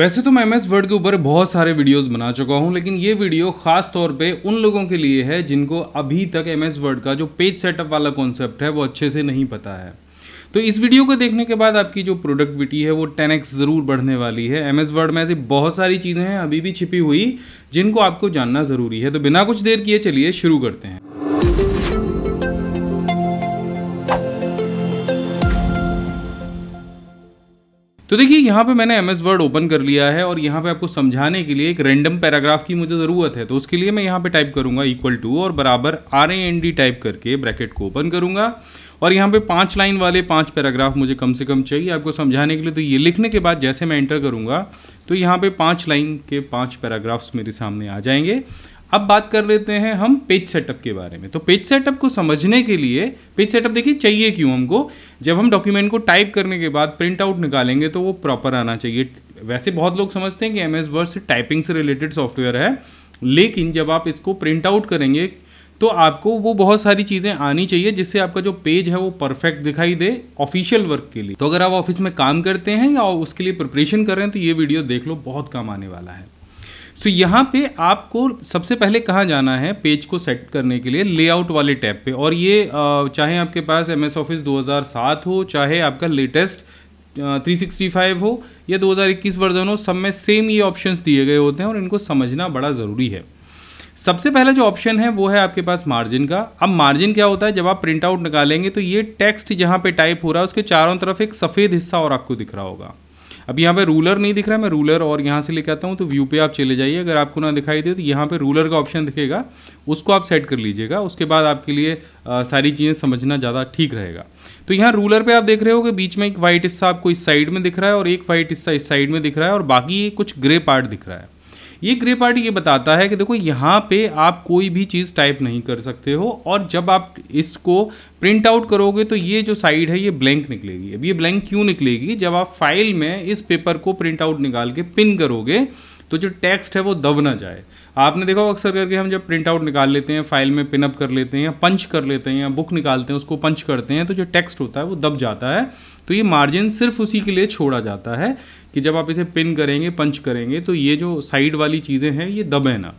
वैसे तो मैं एम एस वर्ड के ऊपर बहुत सारे वीडियोस बना चुका हूं लेकिन ये वीडियो खास तौर पे उन लोगों के लिए है जिनको अभी तक एम एस वर्ड का जो पेज सेटअप वाला कॉन्सेप्ट है वो अच्छे से नहीं पता है तो इस वीडियो को देखने के बाद आपकी जो प्रोडक्टिविटी है वो 10x ज़रूर बढ़ने वाली है एम एस वर्ड में ऐसी बहुत सारी चीज़ें हैं अभी भी छिपी हुई जिनको आपको जानना ज़रूरी है तो बिना कुछ देर किए चलिए शुरू करते हैं तो देखिए यहाँ पे मैंने एम एस वर्ड ओपन कर लिया है और यहाँ पे आपको समझाने के लिए एक रैंडम पैराग्राफ की मुझे ज़रूरत है तो उसके लिए मैं यहाँ पे टाइप करूँगा इक्वल टू और बराबर R A N D type करके ब्रैकेट को ओपन करूँगा और यहाँ पे पांच लाइन वाले पांच पैराग्राफ मुझे कम से कम चाहिए आपको समझाने के लिए तो ये लिखने के बाद जैसे मैं एंटर करूँगा तो यहाँ पे पांच लाइन के पांच पैराग्राफ्स मेरे सामने आ जाएंगे अब बात कर लेते हैं हम पेज सेटअप के बारे में तो पेज सेटअप को समझने के लिए पेज सेटअप देखिए चाहिए क्यों हमको जब हम डॉक्यूमेंट को टाइप करने के बाद प्रिंट आउट निकालेंगे तो वो प्रॉपर आना चाहिए वैसे बहुत लोग समझते हैं कि एम एस वर्ड टाइपिंग से रिलेटेड सॉफ्टवेयर है लेकिन जब आप इसको प्रिंट आउट करेंगे तो आपको वो बहुत सारी चीज़ें आनी चाहिए जिससे आपका जो पेज है वो परफेक्ट दिखाई दे ऑफिशियल वर्क के लिए तो अगर आप ऑफिस में काम करते हैं या उसके लिए प्रिपरेशन कर रहे हैं तो ये वीडियो देख लो बहुत काम आने वाला है सो यहाँ पे आपको सबसे पहले कहाँ जाना है पेज को सेट करने के लिए लेआउट वाले टैब पे और ये चाहे आपके पास एम एस ऑफिस दो हो चाहे आपका लेटेस्ट 365 हो या 2021 वर्जन हो सब में सेम ये ऑप्शंस दिए गए होते हैं और इनको समझना बड़ा ज़रूरी है सबसे पहला जो ऑप्शन है वो है आपके पास मार्जिन का अब मार्जिन क्या होता है जब आप प्रिंट आउट निकालेंगे तो ये टेक्स्ट जहाँ पे टाइप हो रहा है उसके चारों तरफ एक सफ़ेद हिस्सा और आपको दिख रहा होगा अब यहाँ पे रूलर नहीं दिख रहा है मैं रूलर और यहाँ से लेकर आता हूँ तो व्यू पे आप चले जाइए अगर आपको ना दिखाई दे तो यहाँ पे रूलर का ऑप्शन दिखेगा उसको आप सेट कर लीजिएगा उसके बाद आपके लिए आ, सारी चीज़ें समझना ज़्यादा ठीक रहेगा तो यहाँ रूलर पे आप देख रहे हो कि बीच में एक वाइट हिस्सा आपको इस साइड में दिख रहा है और एक वाइट हिस्सा इस साइड में दिख रहा है और बाकी कुछ ग्रे पार्ट दिख रहा है ये ग्रे पार्ट ये बताता है कि देखो यहाँ पे आप कोई भी चीज़ टाइप नहीं कर सकते हो और जब आप इसको प्रिंट आउट करोगे तो ये जो साइड है ये ब्लैंक निकलेगी अब ये ब्लैंक क्यों निकलेगी जब आप फाइल में इस पेपर को प्रिंट आउट निकाल के पिन करोगे तो जो टेक्स्ट है वो दब ना जाए आपने देखा अक्सर करके हम जब प्रिंट आउट निकाल लेते हैं फाइल में पिनअप कर लेते हैं या पंच कर लेते हैं या बुक निकालते हैं उसको पंच करते हैं तो जो टेक्स्ट होता है वो दब जाता है तो ये मार्जिन सिर्फ उसी के लिए छोड़ा जाता है कि जब आप इसे पिन करेंगे पंच करेंगे तो ये जो साइड वाली चीज़ें हैं ये दबे ना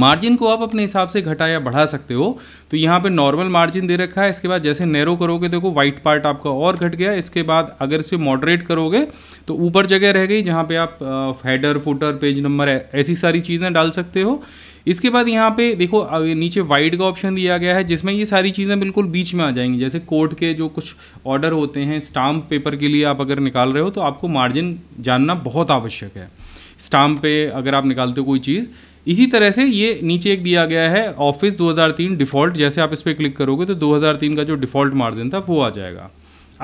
मार्जिन को आप अपने हिसाब से घटा या बढ़ा सकते हो तो यहाँ पे नॉर्मल मार्जिन दे रखा है इसके बाद जैसे नैरो करोगे देखो वाइट पार्ट आपका और घट गया इसके बाद अगर इसे मॉडरेट करोगे तो ऊपर जगह रह गई जहाँ पे आप हेडर फुटर पेज नंबर ऐसी सारी चीज़ें डाल सकते हो इसके बाद यहाँ पे देखो नीचे वाइड का ऑप्शन दिया गया है जिसमें ये सारी चीज़ें बिल्कुल बीच में आ जाएंगी जैसे कोर्ट के जो कुछ ऑर्डर होते हैं स्टाम्प पेपर के लिए आप अगर निकाल रहे हो तो आपको मार्जिन जानना बहुत आवश्यक है स्टाम्प पे अगर आप निकालते हो कोई चीज़ इसी तरह से ये नीचे एक दिया गया है ऑफिस 2003 डिफ़ॉल्ट जैसे आप इस पर क्लिक करोगे तो 2003 का जो डिफ़ॉल्ट मार्जिन था वो आ जाएगा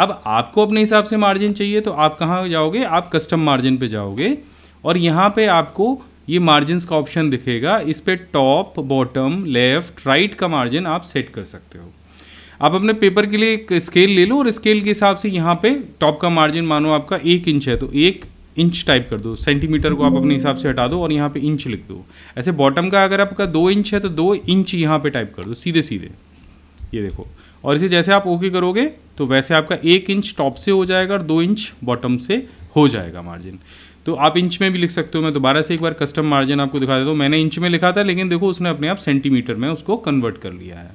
अब आपको अपने हिसाब से मार्जिन चाहिए तो आप कहाँ जाओगे आप कस्टम मार्जिन पे जाओगे और यहाँ पे आपको ये मार्जिन का ऑप्शन दिखेगा इस पर टॉप बॉटम लेफ्ट राइट का मार्जिन आप सेट कर सकते हो आप अपने पेपर के लिए एक स्केल ले लो और स्केल के हिसाब से यहाँ पे टॉप का मार्जिन मानो आपका एक इंच है तो एक इंच टाइप कर दो सेंटीमीटर को आप अपने हिसाब से हटा दो और यहाँ पे इंच लिख दो ऐसे बॉटम का अगर आपका दो इंच है तो दो इंच यहाँ पे टाइप कर दो सीधे सीधे ये देखो और इसे जैसे आप ओके करोगे तो वैसे आपका एक इंच टॉप से हो जाएगा और दो इंच बॉटम से हो जाएगा मार्जिन तो आप इंच में भी लिख सकते हो मैं दोबारा से एक बार कस्टम मार्जिन आपको दिखा देता हूँ मैंने इंच में लिखा था लेकिन देखो उसने अपने आप सेंटीमीटर में उसको कन्वर्ट कर लिया है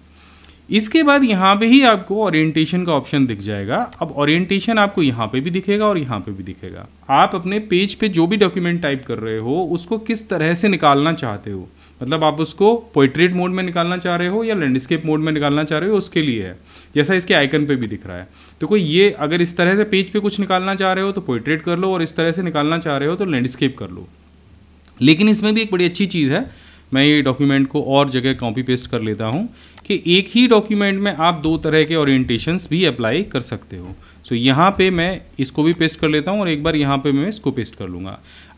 इसके बाद यहाँ पे ही आपको ओरिएंटेशन का ऑप्शन दिख जाएगा अब ओरिएंटेशन आपको यहाँ पे भी दिखेगा और यहाँ पे भी दिखेगा आप अपने पेज पे जो भी डॉक्यूमेंट टाइप कर रहे हो उसको किस तरह से निकालना चाहते हो मतलब आप उसको पोइट्रेट मोड में निकालना चाह रहे हो या लैंडस्केप मोड में निकालना चाह रहे हो उसके लिए है जैसा इसके आइकन पर भी दिख रहा है तो कोई ये अगर इस तरह से पेज पे कुछ निकालना चाह रहे हो तो पोइट्रेट कर लो और इस तरह से निकालना चाह रहे हो तो लैंडस्केप कर लो लेकिन इसमें भी एक बड़ी अच्छी चीज़ है मैं ये डॉक्यूमेंट को और जगह कॉपी पेस्ट कर लेता हूँ कि एक ही डॉक्यूमेंट में आप दो तरह के ओरिएंटेशंस भी अप्लाई कर सकते हो सो so, यहाँ पे मैं इसको भी पेस्ट कर लेता हूँ और एक बार यहाँ पे मैं इसको पेस्ट कर लूँगा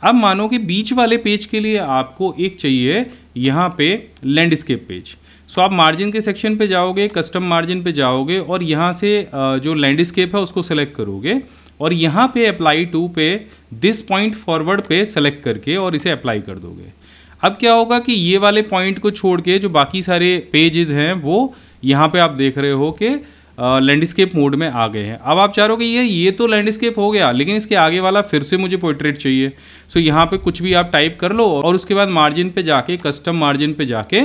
अब मानो कि बीच वाले पेज के लिए आपको एक चाहिए यहाँ पे लैंडस्केप पेज सो so, आप मार्जिन के सेक्शन पे जाओगे कस्टम मार्जिन पे जाओगे और यहाँ से जो लैंडस्केप है उसको सेलेक्ट करोगे और यहाँ पे अप्लाई टू पे दिस पॉइंट फॉरवर्ड पे सेलेक्ट करके और इसे अप्लाई कर दोगे अब क्या होगा कि ये वाले पॉइंट को छोड़ के जो बाकी सारे पेजेस हैं वो यहाँ पे आप देख रहे हो कि लैंडस्केप मोड में आ गए हैं अब आप चाह रहे हो कि ये ये तो लैंडस्केप हो गया लेकिन इसके आगे वाला फिर से मुझे पोर्ट्रेट चाहिए सो यहाँ पे कुछ भी आप टाइप कर लो और उसके बाद मार्जिन पे जाके कस्टम मार्जिन पे जाके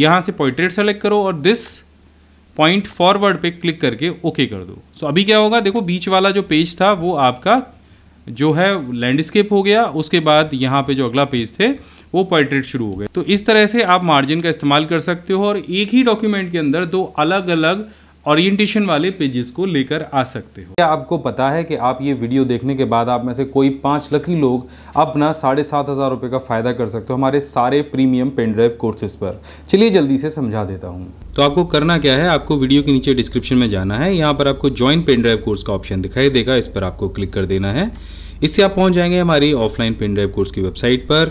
यहाँ से पोर्ट्रेट सेलेक्ट करो और दिस पॉइंट फॉरवर्ड पे क्लिक करके ओके कर दो सो अभी क्या होगा देखो बीच वाला जो पेज था वो आपका जो है लैंडस्केप हो गया उसके बाद यहाँ पे जो अगला पेज थे वो पोर्ट्रेट शुरू हो गए तो इस तरह से आप मार्जिन का इस्तेमाल कर सकते हो और एक ही डॉक्यूमेंट के अंदर दो अलग अलग ओरिएंटेशन वाले पेजेस को लेकर आ सकते हो क्या आपको पता है कि आप ये वीडियो देखने के बाद आप में से कोई पाँच लकी लोग अपना साढ़े सात हज़ार रुपये का फ़ायदा कर सकते हो हमारे सारे प्रीमियम पेनड्राइव कोर्सेज पर चलिए जल्दी से समझा देता हूँ तो आपको करना क्या है आपको वीडियो के नीचे डिस्क्रिप्शन में जाना है यहाँ पर आपको ज्वाइन पेनड्राइव कोर्स का ऑप्शन दिखाई देगा इस पर आपको क्लिक कर देना है इससे आप पहुंच जाएंगे हमारी ऑफलाइन पेन ड्राइव कोर्स की वेबसाइट पर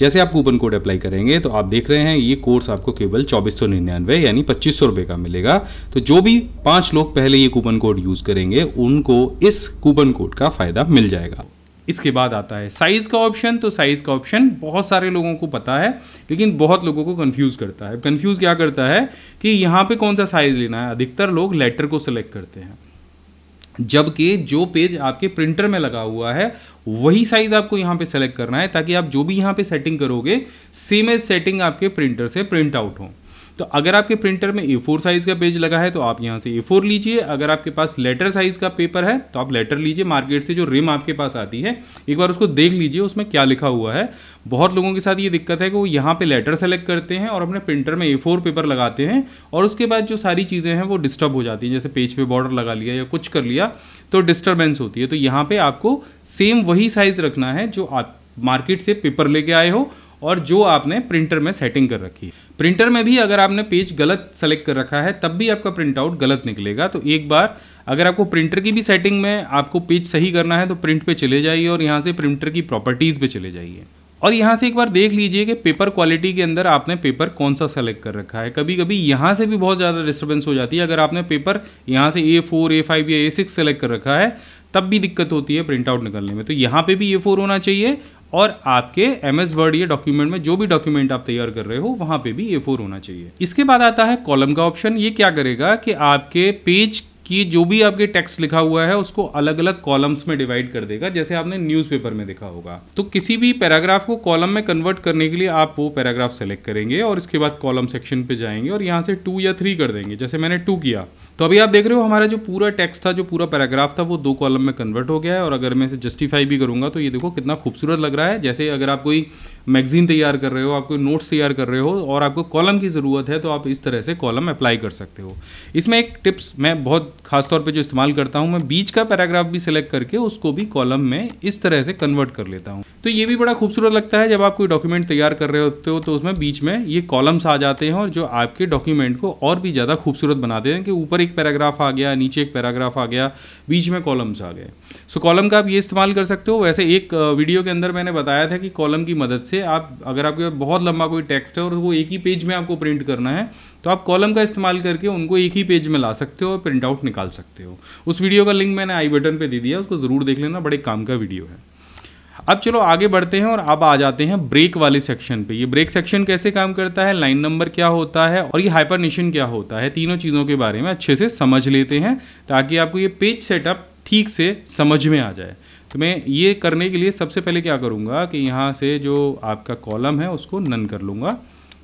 जैसे आप कूपन कोड अप्लाई करेंगे तो आप देख रहे हैं ये कोर्स आपको केवल चौबीस सौ निन्यानवे यानी पच्चीस सौ रुपये का मिलेगा तो जो भी पाँच लोग पहले ये कूपन कोड यूज़ करेंगे उनको इस कूपन कोड का फ़ायदा मिल जाएगा इसके बाद आता है साइज़ का ऑप्शन तो साइज़ का ऑप्शन बहुत सारे लोगों को पता है लेकिन बहुत लोगों को कंफ्यूज करता है कंफ्यूज क्या करता है कि यहाँ पे कौन सा साइज़ लेना है अधिकतर लोग लेटर को सिलेक्ट करते हैं जबकि जो पेज आपके प्रिंटर में लगा हुआ है वही साइज़ आपको यहाँ पे सेलेक्ट करना है ताकि आप जो भी यहाँ पे सेटिंग करोगे सेम एज सेटिंग आपके प्रिंटर से प्रिंट आउट हो तो अगर आपके प्रिंटर में ए फोर साइज़ का पेज लगा है तो आप यहाँ से ए फोर लीजिए अगर आपके पास लेटर साइज़ का पेपर है तो आप लेटर लीजिए मार्केट से जो रिम आपके पास आती है एक बार उसको देख लीजिए उसमें क्या लिखा हुआ है बहुत लोगों के साथ ये दिक्कत है कि वो यहाँ पर लेटर सेलेक्ट करते हैं और अपने प्रिंटर में ए फोर पेपर लगाते हैं और उसके बाद जो सारी चीज़ें हैं वो डिस्टर्ब हो जाती हैं जैसे पेज पर पे बॉर्डर लगा लिया या कुछ कर लिया तो डिस्टर्बेंस होती है तो यहाँ पर आपको सेम वही साइज़ रखना है जो आप मार्केट से पेपर लेके आए हो और जो आपने प्रिंटर में सेटिंग कर रखी है प्रिंटर में भी अगर आपने पेज गलत सेलेक्ट कर रखा है तब भी आपका प्रिंट आउट गलत निकलेगा तो एक बार अगर आपको प्रिंटर की भी सेटिंग में आपको पेज सही करना है तो प्रिंट पे चले जाइए और यहाँ से प्रिंटर की प्रॉपर्टीज़ पे चले जाइए और यहाँ से एक बार देख लीजिए कि पेपर क्वालिटी के अंदर आपने पेपर कौन सा सेलेक्ट कर रखा है कभी कभी यहाँ से भी बहुत ज़्यादा डिस्टर्बेंस हो जाती है अगर आपने पेपर यहाँ से ए फोर ए फाइव या ए सिक्स सेलेक्ट कर रखा है तब भी दिक्कत होती है प्रिंट आउट निकलने में तो यहाँ पे भी ए फोर होना चाहिए और आपके एम एस वर्ड या डॉक्यूमेंट में जो भी डॉक्यूमेंट आप तैयार कर रहे हो वहां पे भी ए फोर होना चाहिए इसके बाद आता है कॉलम का ऑप्शन ये क्या करेगा कि आपके पेज कि जो भी आपके टेक्स्ट लिखा हुआ है उसको अलग अलग कॉलम्स में डिवाइड कर देगा जैसे आपने न्यूज़पेपर में देखा होगा तो किसी भी पैराग्राफ को कॉलम में कन्वर्ट करने के लिए आप वो पैराग्राफ सेलेक्ट करेंगे और इसके बाद कॉलम सेक्शन पे जाएंगे और यहाँ से टू या थ्री कर देंगे जैसे मैंने टू किया तो अभी आप देख रहे हो हमारा जो पूरा टेक्स्ट था जो पूरा पैराग्राफ था वो दो कॉलम में कन्वर्ट हो गया है और अगर मैं इसे जस्टिफाई भी करूँगा तो ये देखो कितना खूबसूरत लग रहा है जैसे अगर आप कोई मैगजीन तैयार कर रहे हो आप कोई नोट्स तैयार कर रहे हो और आपको कॉलम की ज़रूरत है तो आप इस तरह से कॉलम अप्लाई कर सकते हो इसमें एक टिप्स मैं बहुत खासतौर पर जो इस्तेमाल करता हूँ मैं बीच का पैराग्राफ भी सिलेक्ट करके उसको भी कॉलम में इस तरह से कन्वर्ट कर लेता हूँ तो ये भी बड़ा खूबसूरत लगता है जब आप कोई डॉक्यूमेंट तैयार कर रहे होते हो तो उसमें बीच में ये कॉलम्स आ जाते हैं और जो आपके डॉक्यूमेंट को और भी ज़्यादा खूबसूरत बनाते हैं कि ऊपर एक पैराग्राफ आ गया नीचे एक पैराग्राफ आ गया बीच में कॉलम्स आ गए सो कॉलम का आप ये इस्तेमाल कर सकते हो वैसे एक वीडियो के अंदर मैंने बताया था कि कॉलम की मदद से आप अगर आपके पास बहुत लंबा कोई टेक्स्ट है और वो एक ही पेज में आपको प्रिंट करना है तो आप कॉलम का इस्तेमाल करके उनको एक ही पेज में ला सकते हो और प्रिंट आउट निकाल सकते हो उस वीडियो का लिंक मैंने आई बटन पर दे दिया उसको ज़रूर देख लेना बड़े काम का वीडियो है अब चलो आगे बढ़ते हैं और अब आ जाते हैं ब्रेक वाले सेक्शन पे ये ब्रेक सेक्शन कैसे काम करता है लाइन नंबर क्या होता है और ये हाइपरनेशन क्या होता है तीनों चीज़ों के बारे में अच्छे से समझ लेते हैं ताकि आपको ये पेज सेटअप ठीक से समझ में आ जाए तो मैं ये करने के लिए सबसे पहले क्या करूँगा कि यहाँ से जो आपका कॉलम है उसको नन कर लूँगा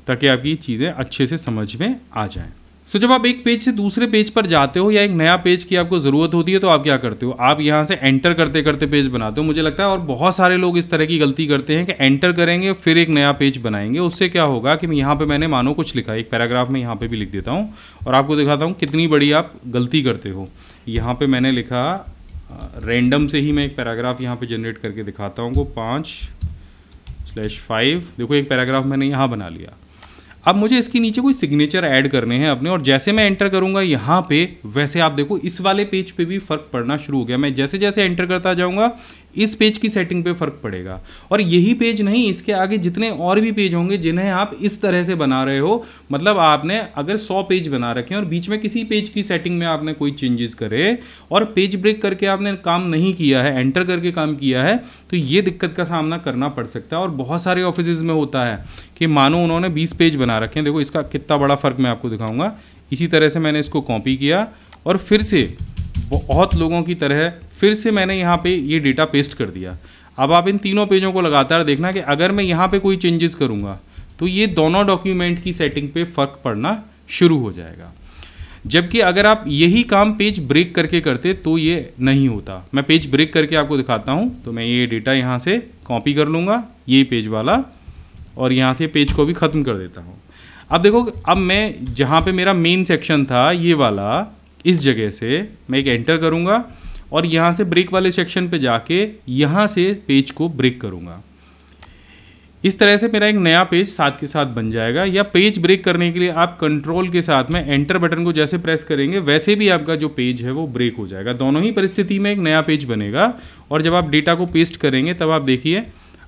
ताकि आपकी चीज़ें अच्छे से समझ में आ जाएँ सो जब आप एक पेज से दूसरे पेज पर जाते हो या एक नया पेज की आपको ज़रूरत होती है तो आप क्या करते हो आप यहाँ से एंटर करते करते पेज बनाते हो मुझे लगता है और बहुत सारे लोग इस तरह की गलती करते हैं कि एंटर करेंगे फिर एक नया पेज बनाएंगे उससे क्या होगा कि यहाँ पर मैंने मानो कुछ लिखा एक पैराग्राफ में यहाँ पर भी लिख देता हूँ और आपको दिखाता हूँ कितनी बड़ी आप गलती करते हो यहाँ पर मैंने लिखा रेंडम से ही मैं एक पैराग्राफ यहाँ पर जनरेट करके दिखाता हूँ को पाँच स्लैश फाइव देखो एक पैराग्राफ मैंने यहाँ बना लिया अब मुझे इसके नीचे कोई सिग्नेचर ऐड करने हैं अपने और जैसे मैं एंटर करूँगा यहाँ पे वैसे आप देखो इस वाले पेज पे भी फ़र्क पड़ना शुरू हो गया मैं जैसे जैसे एंटर करता जाऊँगा इस पेज की सेटिंग पे फ़र्क पड़ेगा और यही पेज नहीं इसके आगे जितने और भी पेज होंगे जिन्हें आप इस तरह से बना रहे हो मतलब आपने अगर सौ पेज बना रखे और बीच में किसी पेज की सेटिंग में आपने कोई चेंजेस करे और पेज ब्रेक करके आपने काम नहीं किया है एंटर करके काम किया है तो ये दिक्कत का सामना करना पड़ सकता है और बहुत सारे ऑफिस में होता है कि मानो उन्होंने बीस पेज बना बना रखे हैं देखो इसका कितना बड़ा फ़र्क मैं आपको दिखाऊंगा इसी तरह से मैंने इसको कॉपी किया और फिर से बहुत लोगों की तरह फिर से मैंने यहाँ पे ये डेटा पेस्ट कर दिया अब आप इन तीनों पेजों को लगातार देखना कि अगर मैं यहाँ पर कोई चेंजेस करूँगा तो ये दोनों डॉक्यूमेंट की सेटिंग पर फ़र्क पड़ना शुरू हो जाएगा जबकि अगर आप यही काम पेज ब्रेक करके करते तो ये नहीं होता मैं पेज ब्रेक करके आपको दिखाता हूँ तो मैं ये डेटा यहाँ से कॉपी कर लूँगा ये पेज वाला और यहाँ से पेज को भी ख़त्म कर देता हूँ अब देखो अब मैं जहाँ पे मेरा मेन सेक्शन था ये वाला इस जगह से मैं एक एंटर करूँगा और यहाँ से ब्रेक वाले सेक्शन पे जाके यहाँ से पेज को ब्रेक करूँगा इस तरह से मेरा एक नया पेज साथ के साथ बन जाएगा या पेज ब्रेक करने के लिए आप कंट्रोल के साथ में एंटर बटन को जैसे प्रेस करेंगे वैसे भी आपका जो पेज है वो ब्रेक हो जाएगा दोनों ही परिस्थिति में एक नया पेज बनेगा और जब आप डेटा को पेस्ट करेंगे तब आप देखिए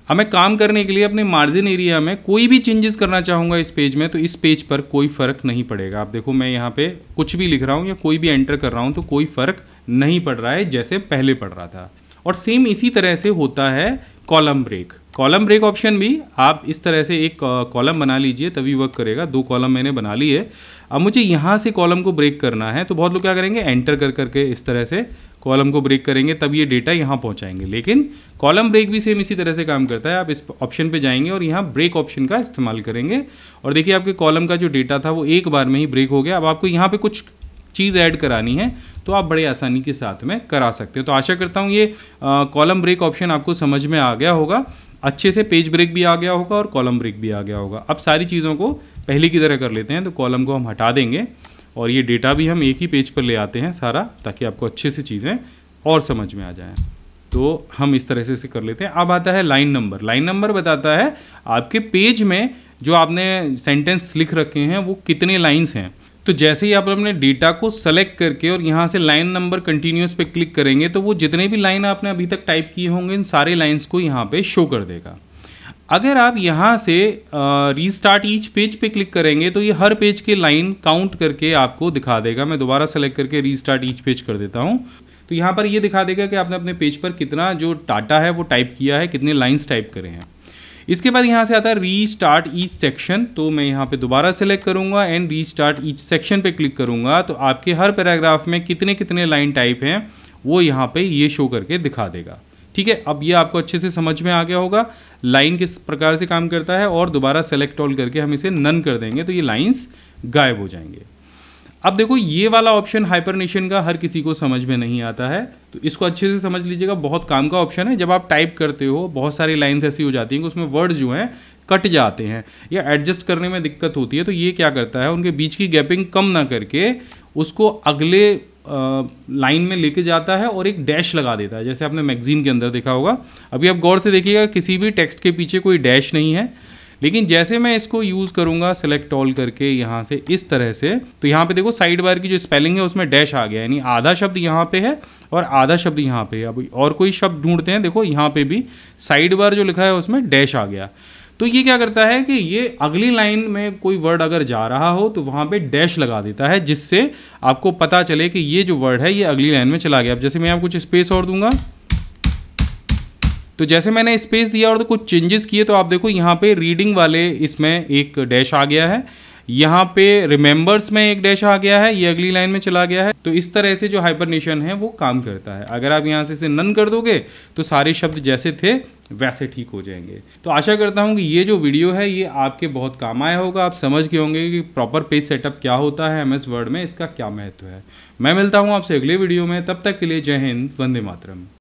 हमें काम करने के लिए अपने मार्जिन एरिया में कोई भी चेंजेस करना चाहूँगा इस पेज में तो इस पेज पर कोई फ़र्क नहीं पड़ेगा आप देखो मैं यहाँ पे कुछ भी लिख रहा हूँ या कोई भी एंटर कर रहा हूँ तो कोई फ़र्क नहीं पड़ रहा है जैसे पहले पड़ रहा था और सेम इसी तरह से होता है column break column break option भी आप इस तरह से एक कॉलम बना लीजिए तभी वर्क करेगा दो कॉलम मैंने बना ली है अब मुझे यहाँ से कॉलम को ब्रेक करना है तो बहुत लोग क्या करेंगे एंटर कर करके इस तरह से कॉलम को ब्रेक करेंगे तब ये डेटा यहाँ पहुँचाएंगे लेकिन कॉलम ब्रेक भी सेम इसी तरह से काम करता है आप इस ऑप्शन पे जाएंगे और यहाँ ब्रेक ऑप्शन का इस्तेमाल करेंगे और देखिए आपके कॉलम का जो डेटा था वो एक बार में ही ब्रेक हो गया अब आपको यहाँ पर कुछ चीज़ ऐड करानी है तो आप बड़े आसानी के साथ में करा सकते हैं तो आशा करता हूँ ये कॉलम ब्रेक ऑप्शन आपको समझ में आ गया होगा अच्छे से पेज ब्रेक भी आ गया होगा और कॉलम ब्रेक भी आ गया होगा अब सारी चीज़ों को पहले की तरह कर लेते हैं तो कॉलम को हम हटा देंगे और ये डेटा भी हम एक ही पेज पर ले आते हैं सारा ताकि आपको अच्छे से चीज़ें और समझ में आ जाएँ तो हम इस तरह से इसे कर लेते हैं अब आता है लाइन नंबर लाइन नंबर बताता है आपके पेज में जो आपने सेंटेंस लिख रखे हैं वो कितने लाइन्स हैं तो जैसे ही आप अपने डेटा को सेलेक्ट करके और यहाँ से लाइन नंबर कंटिन्यूस पे क्लिक करेंगे तो वो जितने भी लाइन आपने अभी तक टाइप किए होंगे इन सारे लाइन्स को यहाँ पे शो कर देगा अगर आप यहाँ से रीस्टार्ट ईच पेज पे क्लिक करेंगे तो ये हर पेज के लाइन काउंट करके आपको दिखा देगा मैं दोबारा सेलेक्ट करके रीस्टार्ट ईच पेज कर देता हूँ तो यहाँ पर ये दिखा देगा कि आपने अपने पेज पर कितना जो डाटा है वो टाइप किया है कितने लाइन्स टाइप करे हैं इसके बाद यहाँ से आता है री स्टार्ट ईच सेक्शन तो मैं यहाँ पे दोबारा सेलेक्ट करूँगा and restart each section पे क्लिक करूँगा तो आपके हर पैराग्राफ में कितने कितने लाइन टाइप हैं वो यहाँ पे ये शो करके दिखा देगा ठीक है अब ये आपको अच्छे से समझ में आ गया होगा लाइन किस प्रकार से काम करता है और दोबारा सेलेक्ट ऑल करके हम इसे नन कर देंगे तो ये लाइन्स गायब हो जाएंगे अब देखो ये वाला ऑप्शन हाइपरनेशन का हर किसी को समझ में नहीं आता है तो इसको अच्छे से समझ लीजिएगा बहुत काम का ऑप्शन है जब आप टाइप करते हो बहुत सारी लाइन्स ऐसी हो जाती हैं कि उसमें वर्ड्स जो हैं कट जाते हैं या एडजस्ट करने में दिक्कत होती है तो ये क्या करता है उनके बीच की गैपिंग कम ना करके उसको अगले लाइन में लेके जाता है और एक डैश लगा देता है जैसे आपने मैगजीन के अंदर देखा होगा अभी आप गौर से देखिएगा किसी भी टेक्स्ट के पीछे कोई डैश नहीं है लेकिन जैसे मैं इसको यूज़ करूँगा सेलेक्ट ऑल करके यहाँ से इस तरह से तो यहाँ पे देखो साइड बार की जो स्पेलिंग है उसमें डैश आ गया यानी आधा शब्द यहाँ पे है और आधा शब्द यहाँ पे है अब और कोई शब्द ढूंढते हैं देखो यहाँ पे भी साइड बार जो लिखा है उसमें डैश आ गया तो ये क्या करता है कि ये अगली लाइन में कोई वर्ड अगर जा रहा हो तो वहाँ पे डैश लगा देता है जिससे आपको पता चले कि ये जो वर्ड है ये अगली लाइन में चला गया अब जैसे मैं आप कुछ स्पेस और दूंगा तो जैसे मैंने स्पेस दिया और तो कुछ चेंजेस किए तो आप देखो यहाँ पे रीडिंग वाले इसमें एक डैश आ गया है यहाँ पे रिमेंबर्स में एक डैश आ गया है ये अगली लाइन में चला गया है तो इस तरह से जो हाइबरनेशन है वो काम करता है अगर आप यहाँ से इसे नन कर दोगे तो सारे शब्द जैसे थे वैसे ठीक हो जाएंगे तो आशा करता हूँ कि ये जो वीडियो है ये आपके बहुत काम आया होगा आप समझ गए होंगे कि प्रॉपर पेज सेटअप क्या होता है एम वर्ड में इसका क्या महत्व है मैं मिलता हूँ आपसे अगले वीडियो में तब तक के लिए जय हिंद वंदे मातरम